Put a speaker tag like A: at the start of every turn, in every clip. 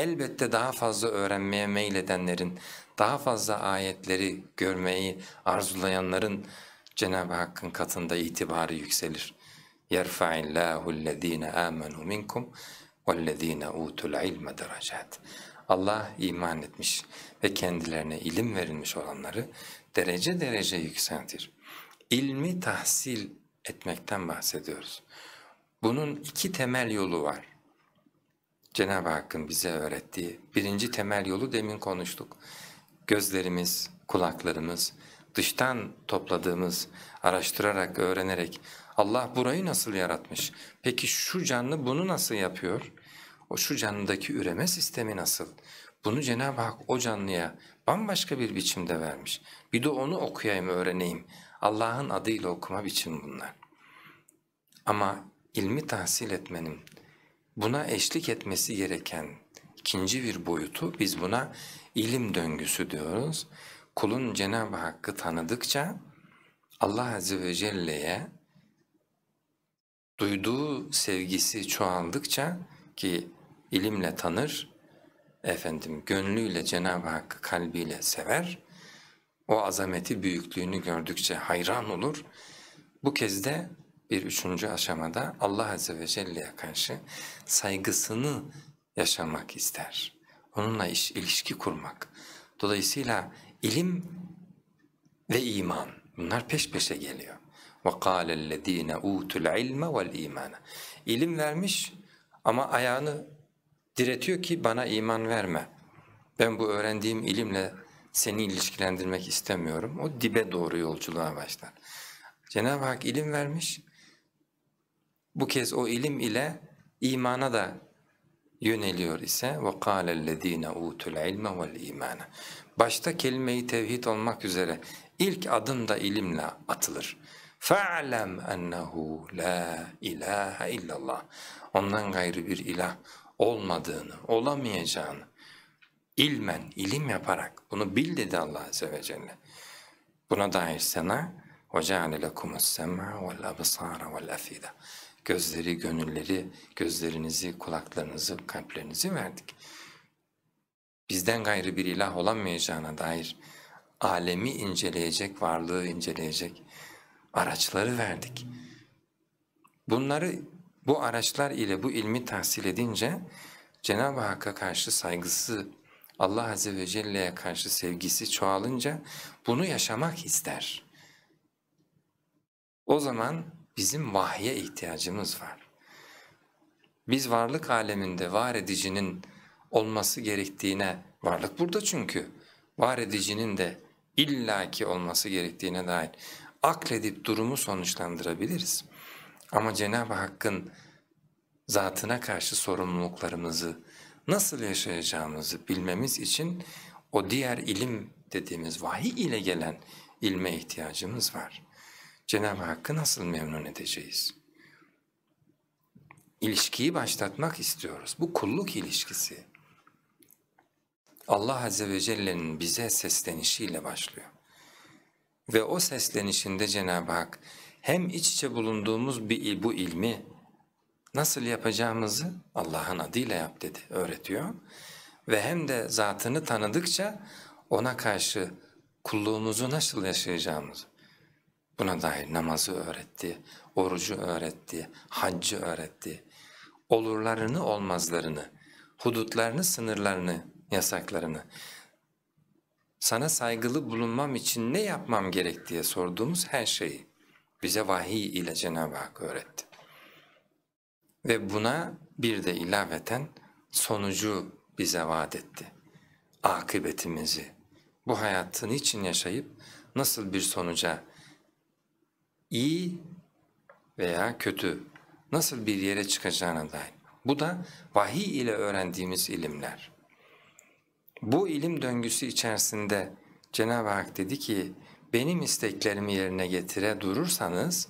A: elbette daha fazla öğrenmeye meyledenlerin, daha fazla ayetleri görmeyi arzulayanların Cenab-ı Hakk'ın katında itibarı yükselir. يَرْفَعِ اللّٰهُ الَّذ۪ينَ آمَنُوا مِنْكُمْ وَالَّذ۪ينَ اُوتُوا الْعِلْمَ دَرَجَاتٍ Allah iman etmiş ve kendilerine ilim verilmiş olanları derece derece yükseltir. İlmi tahsil etmekten bahsediyoruz. Bunun iki temel yolu var. Cenab-ı Hakk'ın bize öğrettiği birinci temel yolu demin konuştuk. Gözlerimiz, kulaklarımız, dıştan topladığımız, araştırarak, öğrenerek Allah burayı nasıl yaratmış? Peki şu canlı bunu nasıl yapıyor? O şu canlıdaki üreme sistemi nasıl? Bunu Cenab-ı Hak o canlıya bambaşka bir biçimde vermiş. Bir de onu okuyayım, öğreneyim. Allah'ın adıyla okuma biçim bunlar. Ama ilmi tahsil etmenin, buna eşlik etmesi gereken ikinci bir boyutu biz buna ilim döngüsü diyoruz. Kulun Cenab-ı Hakk'ı tanıdıkça Allah Azze ve Celle'ye duyduğu sevgisi çoğaldıkça ki ilimle tanır, efendim gönlüyle Cenab-ı Hakk'ı kalbiyle sever, o azameti büyüklüğünü gördükçe hayran olur. Bu kez de bir üçüncü aşamada Allah Azze ve Celle'ye karşı saygısını yaşamak ister. Onunla iş, ilişki kurmak. Dolayısıyla ilim ve iman bunlar peş peşe geliyor. وَقَالَ الَّذ۪ينَ اُوتُ الْعِلْمَ وَالْا۪يمَانَ İlim vermiş ama ayağını diretiyor ki bana iman verme. Ben bu öğrendiğim ilimle seni ilişkilendirmek istemiyorum. O dibe doğru yolculuğa başlar. Cenab-ı Hak ilim vermiş bu kez o ilim ile imana da yöneliyor ise وَقَالَ الَّذ۪ينَ اُوتُ الْعِلْمَ وَالْا۪يمَانَ Başta kelime-i tevhid olmak üzere ilk adım da ilimle atılır. فَعْلَمْ اَنَّهُ لَا اِلَٰهَ illallah. Ondan gayrı bir ilah olmadığını, olamayacağını ilmen, ilim yaparak bunu bil dedi Allah Azze ve Celle. Buna dair sana وَجَعَلَ لَكُمُ السَّمْعَ وَالْأَبْصَارَ وَالْأَفِيدَ gözleri, gönülleri, gözlerinizi, kulaklarınızı, kalplerinizi verdik. Bizden gayrı bir ilah olamayacağına dair alemi inceleyecek, varlığı inceleyecek araçları verdik. Bunları, bu araçlar ile bu ilmi tahsil edince Cenab-ı Hakk'a karşı saygısı, Allah Azze ve Celle'ye karşı sevgisi çoğalınca bunu yaşamak ister. O zaman Bizim vahye ihtiyacımız var. Biz varlık aleminde var edicinin olması gerektiğine, varlık burada çünkü, var edicinin de illaki olması gerektiğine dair akledip durumu sonuçlandırabiliriz. Ama Cenab-ı Hakk'ın zatına karşı sorumluluklarımızı nasıl yaşayacağımızı bilmemiz için o diğer ilim dediğimiz vahiy ile gelen ilme ihtiyacımız var.'' Cenab-ı Hakk'ı nasıl memnun edeceğiz? İlişkiyi başlatmak istiyoruz. Bu kulluk ilişkisi. Allah Azze ve Celle'nin bize seslenişiyle başlıyor. Ve o seslenişinde Cenab-ı Hak hem iç içe bulunduğumuz bir, bu ilmi nasıl yapacağımızı Allah'ın adıyla yap dedi, öğretiyor. Ve hem de zatını tanıdıkça ona karşı kulluğumuzu nasıl yaşayacağımızı, Buna dair namazı öğretti, orucu öğretti, haccı öğretti. Olurlarını, olmazlarını, hudutlarını, sınırlarını, yasaklarını. Sana saygılı bulunmam için ne yapmam gerek diye sorduğumuz her şeyi bize vahiy ile Cenab-ı Hak öğretti. Ve buna bir de ilaveten sonucu bize vaat etti. Akıbetimizi, bu hayatın için yaşayıp nasıl bir sonuca iyi veya kötü nasıl bir yere çıkacağına dair. Bu da vahiy ile öğrendiğimiz ilimler. Bu ilim döngüsü içerisinde Cenab-ı Hak dedi ki, benim isteklerimi yerine getire durursanız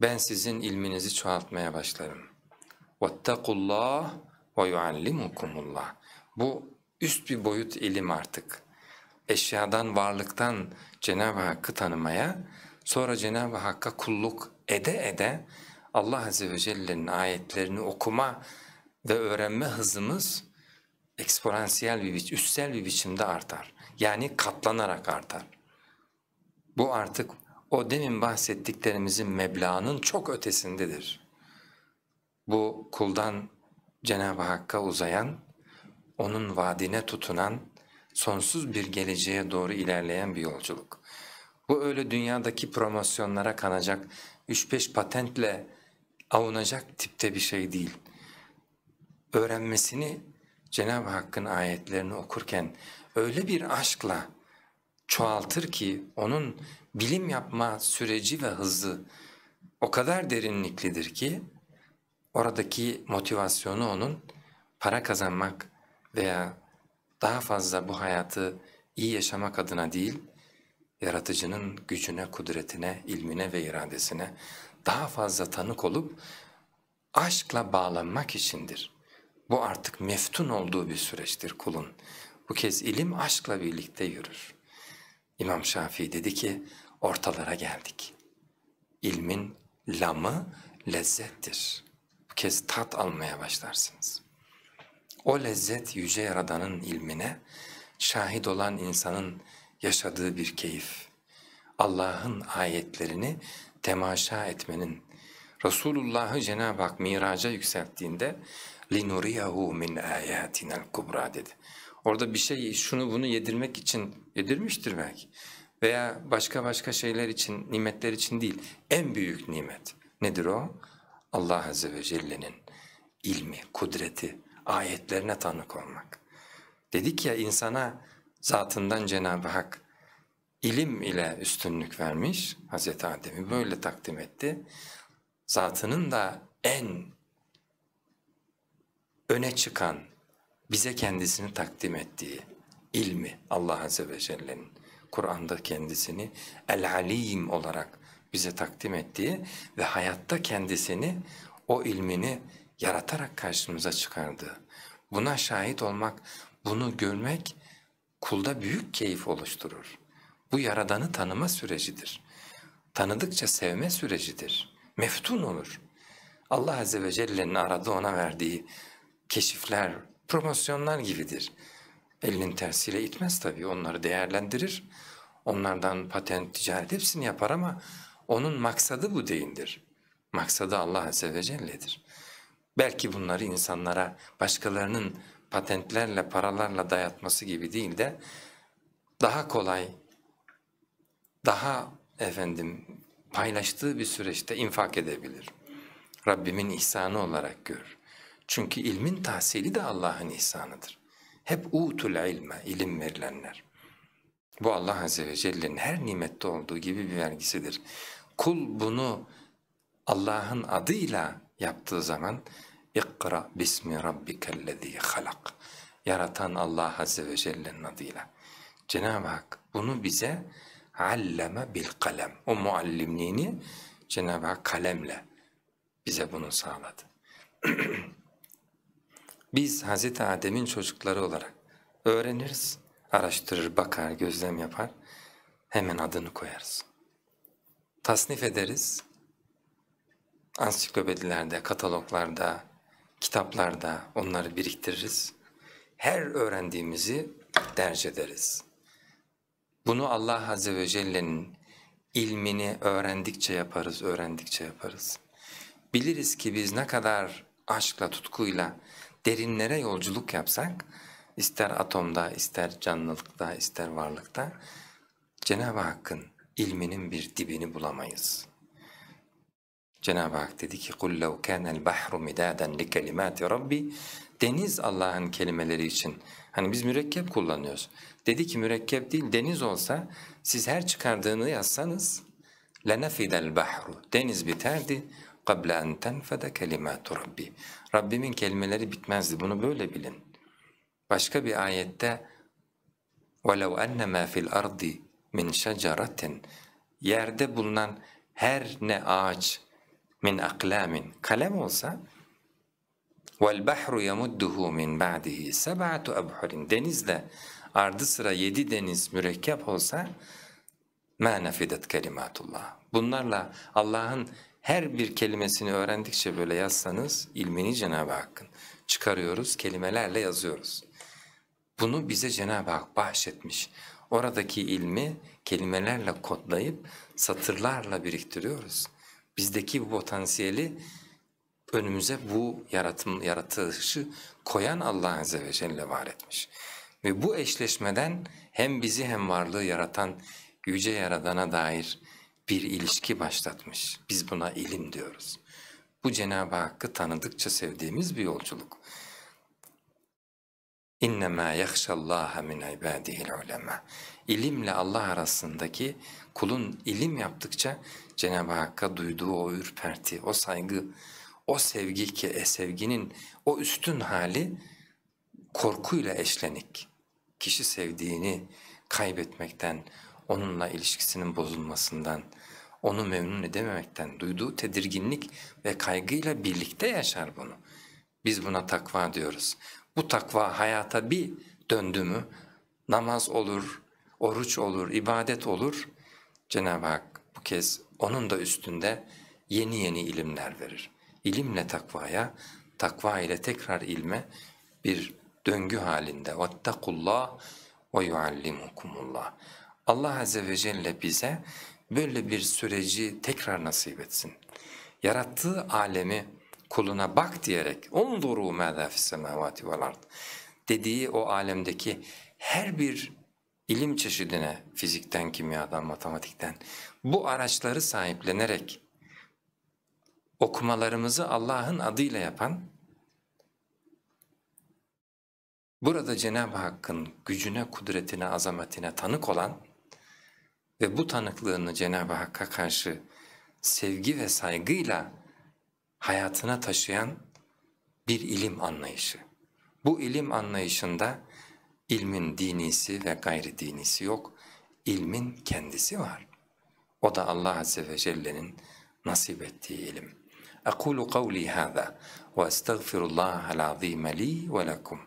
A: ben sizin ilminizi çoğaltmaya başlarım. وَاتَّقُوا اللّٰهِ وَيُعَلِّمُكُمُ اللّٰهِ Bu üst bir boyut ilim artık. Eşyadan, varlıktan Cenab-ı Hakk'ı tanımaya, Sonra Cenab-ı Hakk'a kulluk ede ede Allah Azze ve Celle'nin ayetlerini okuma ve öğrenme hızımız eksponansiyel bir biçim, üstsel bir biçimde artar. Yani katlanarak artar. Bu artık o demin bahsettiklerimizin meblağının çok ötesindedir. Bu kuldan Cenab-ı Hakk'a uzayan, onun vaadine tutunan, sonsuz bir geleceğe doğru ilerleyen bir yolculuk. Bu öyle dünyadaki promosyonlara kanacak, 3-5 patentle avunacak tipte bir şey değil. Öğrenmesini Cenab-ı Hakk'ın ayetlerini okurken öyle bir aşkla çoğaltır ki onun bilim yapma süreci ve hızı o kadar derinliklidir ki oradaki motivasyonu onun para kazanmak veya daha fazla bu hayatı iyi yaşamak adına değil, yaratıcının gücüne, kudretine, ilmine ve iradesine daha fazla tanık olup aşkla bağlanmak içindir. Bu artık meftun olduğu bir süreçtir kulun. Bu kez ilim aşkla birlikte yürür. İmam Şafii dedi ki, ortalara geldik. İlmin lamı lezzettir. Bu kez tat almaya başlarsınız. O lezzet Yüce Yaradan'ın ilmine, şahit olan insanın yaşadığı bir keyif. Allah'ın ayetlerini temaşa etmenin, Resulullah'ı Cenab-ı Hak miraca yükselttiğinde لِنُرِيَهُ مِنْ آيَاتِنَا الْكُبْرَى dedi. Orada bir şey şunu bunu yedirmek için yedirmiştir belki veya başka başka şeyler için, nimetler için değil. En büyük nimet nedir o? Allah Azze ve Celle'nin ilmi, kudreti, ayetlerine tanık olmak. Dedik ya insana zatından Cenab-ı Hak ilim ile üstünlük vermiş, Hazreti Adem'i böyle takdim etti. Zatının da en öne çıkan, bize kendisini takdim ettiği ilmi Allah Azze ve Celle'nin, Kur'an'da kendisini El-Alim olarak bize takdim ettiği ve hayatta kendisini, o ilmini yaratarak karşımıza çıkardığı. Buna şahit olmak, bunu görmek kulda büyük keyif oluşturur. Bu Yaradan'ı tanıma sürecidir. Tanıdıkça sevme sürecidir. Meftun olur. Allah Azze ve Celle'nin aradığı ona verdiği keşifler, promosyonlar gibidir. Elinin tersiyle itmez tabii, onları değerlendirir. Onlardan patent, ticaret hepsini yapar ama onun maksadı bu değildir. Maksadı Allah Azze ve Celle'dir. Belki bunları insanlara, başkalarının patentlerle, paralarla dayatması gibi değil de daha kolay, daha efendim paylaştığı bir süreçte infak edebilir. Rabbimin ihsanı olarak gör. Çünkü ilmin tahsili de Allah'ın ihsanıdır. Hep utul ilme, ilim verilenler. Bu Allah Azze ve Celle'nin her nimette olduğu gibi bir vergisidir. Kul bunu Allah'ın adıyla yaptığı zaman İkra bismi rabbikellezî halak. Yaratan Allah Azze ve Celle'nin adıyla. Cenab-ı Hak bunu bize alleme bil kalem. O muallimliğini Cenab-ı Hak kalemle bize bunu sağladı. Biz Hz. Adem'in çocukları olarak öğreniriz, araştırır, bakar, gözlem yapar, hemen adını koyarız. Tasnif ederiz, ansiklopedilerde, kataloglarda, kitaplarda onları biriktiririz. Her öğrendiğimizi derc ederiz. Bunu Allah Azze ve Celle'nin ilmini öğrendikçe yaparız, öğrendikçe yaparız. Biliriz ki biz ne kadar aşkla, tutkuyla derinlere yolculuk yapsak, ister atomda, ister canlılıkta, ister varlıkta, Cenab-ı Hakk'ın ilminin bir dibini bulamayız.'' Cenab-ı Hak dedi ki قُلْ لَوْ كَانَ الْبَحْرُ مِدَادًا لِكَلِمَاتِ رَبِّ Deniz Allah'ın kelimeleri için. Hani biz mürekkep kullanıyoruz. Dedi ki mürekkep değil deniz olsa siz her çıkardığını yazsanız لَنَفِدَ الْبَحْرُ Deniz biterdi. قَبْلَ اَنْ تَنْفَدَ كَلِمَاتُ رَبِّ Rabbimin kelimeleri bitmezdi bunu böyle bilin. Başka bir ayette وَلَوْ أَنَّمَا فِي الْأَرْضِ مِنْ شَجَرَةٍ Yerde bulunan her ne ağaç min aklamin kalem olsa vel bahru yamudduhu min ba'dihi seb'atu abhurin deniz de ardı sıra yedi deniz mürekkep olsa ma nefidet kelimatullah. Bunlarla Allah'ın her bir kelimesini öğrendikçe böyle yazsanız ilmini Cenab-ı Hakk'ın çıkarıyoruz, kelimelerle yazıyoruz. Bunu bize Cenab-ı Hak bahşetmiş. Oradaki ilmi kelimelerle kodlayıp satırlarla biriktiriyoruz bizdeki bu potansiyeli önümüze bu yaratım yaratılışı koyan Allah Azze ve Celle var etmiş. Ve bu eşleşmeden hem bizi hem varlığı yaratan yüce yaradana dair bir ilişki başlatmış. Biz buna ilim diyoruz. Bu Cenab-ı Hakk'ı tanıdıkça sevdiğimiz bir yolculuk. İnnemâ yahşallâhe min ibâdihil ulemâ. İlimle Allah arasındaki kulun ilim yaptıkça Cenab-ı Hakk'a duyduğu o ürperti, o saygı, o sevgi ki e, sevginin o üstün hali korkuyla eşlenik. Kişi sevdiğini kaybetmekten, onunla ilişkisinin bozulmasından, onu memnun edememekten duyduğu tedirginlik ve kaygıyla birlikte yaşar bunu. Biz buna takva diyoruz. Bu takva hayata bir döndü mü namaz olur, oruç olur, ibadet olur. Cenab-ı Hak bu kez onun da üstünde yeni yeni ilimler verir. İlimle takvaya, takva ile tekrar ilme bir döngü halinde وَاتَّقُوا اللّٰهِ وَيُعَلِّمُكُمُ اللّٰهِ Allah Azze ve Celle bize böyle bir süreci tekrar nasip etsin. Yarattığı alemi kuluna bak diyerek اُنْظُرُوا مَذَا فِي السَّمَاوَاتِ وَالْاَرْضِ dediği o alemdeki her bir ilim çeşidine, fizikten, kimyadan, matematikten bu araçları sahiplenerek okumalarımızı Allah'ın adıyla yapan, burada Cenab-ı Hakk'ın gücüne, kudretine, azametine tanık olan ve bu tanıklığını Cenab-ı Hakk'a karşı sevgi ve saygıyla hayatına taşıyan bir ilim anlayışı. Bu ilim anlayışında İlmin dinisi ve gayri dinisi yok, ilmin kendisi var. O da Allah Azze ve Celle'nin nasip ettiği ilim. أقول قولي هذا وأستغفر الله العظيم لي ولكم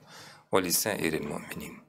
A: ولسائر المؤمنين